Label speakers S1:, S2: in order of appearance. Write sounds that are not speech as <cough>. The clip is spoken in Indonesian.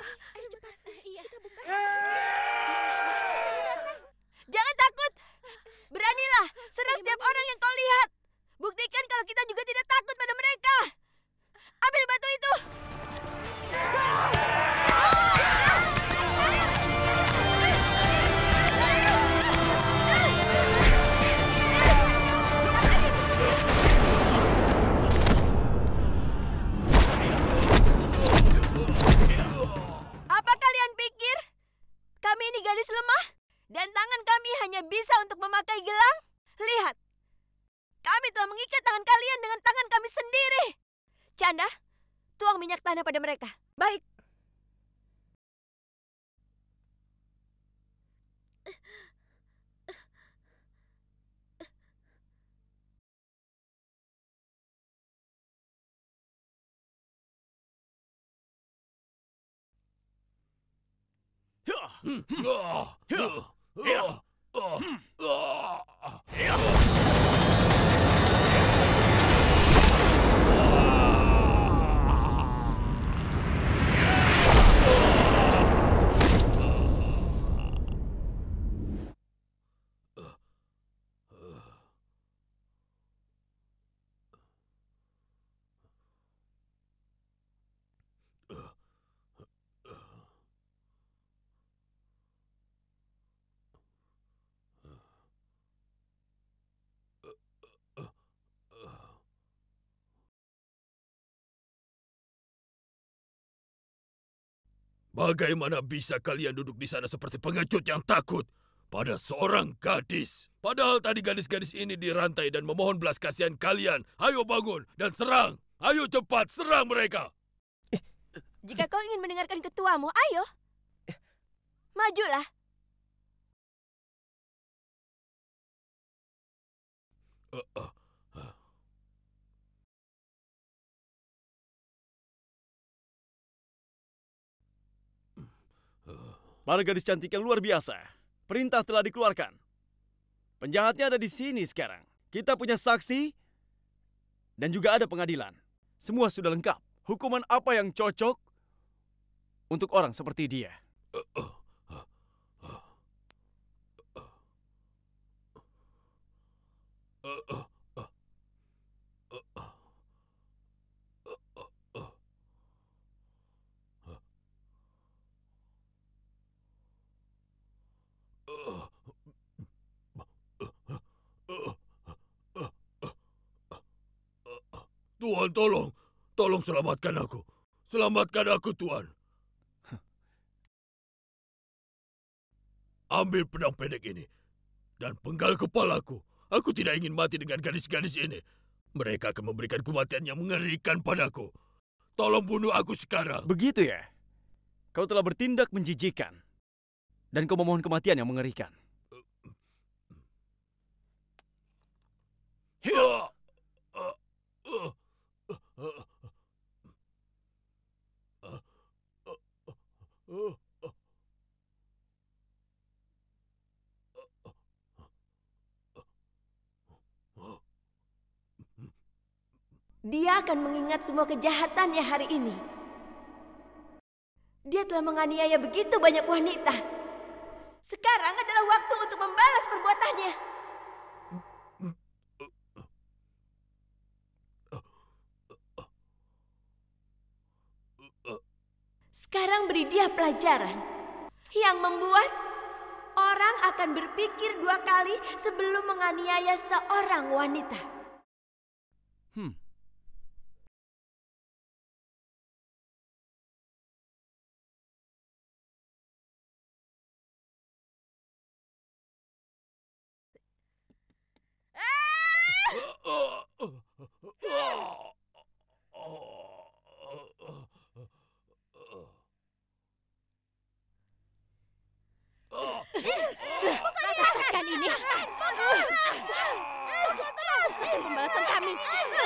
S1: Ayo cepat. Iya. Kita buka. Jangan takut. Beranilah. Serang setiap orang yang kau lihat. memakai gelang? Lihat, kami telah mengikat tangan kalian dengan tangan kami sendiri. Canda, tuang minyak tanah pada mereka. Baik. Hmm. hmm. Bagaimana bisa kalian duduk di sana seperti pengecut yang takut pada seorang gadis? Padahal tadi gadis-gadis ini dirantai dan memohon belas kasihan kalian. Ayo bangun dan serang. Ayo cepat serang mereka. Jika kau ingin mendengarkan ketuamu, ayo. Majulah. Uh, uh. Para gadis cantik yang luar biasa, perintah telah dikeluarkan. Penjahatnya ada di sini sekarang. Kita punya saksi dan juga ada pengadilan. Semua sudah lengkap. Hukuman apa yang cocok untuk orang seperti dia? Uh, uh. Tuhan tolong, tolong selamatkan aku. Selamatkan aku Tuhan. <laughs> Ambil pedang pendek ini dan penggal kepalaku. Aku tidak ingin mati dengan gadis-gadis ini. Mereka akan memberikan kematian yang mengerikan padaku. Tolong bunuh aku sekarang. Begitu ya? Kau telah bertindak menjijikan. Dan kau memohon kematian yang mengerikan. Dia akan mengingat semua kejahatannya hari ini. Dia telah menganiaya begitu banyak wanita. Sekarang adalah waktu untuk membalas perbuatannya. Sekarang beri dia pelajaran yang membuat orang akan berpikir dua kali sebelum menganiaya seorang wanita. Hmm.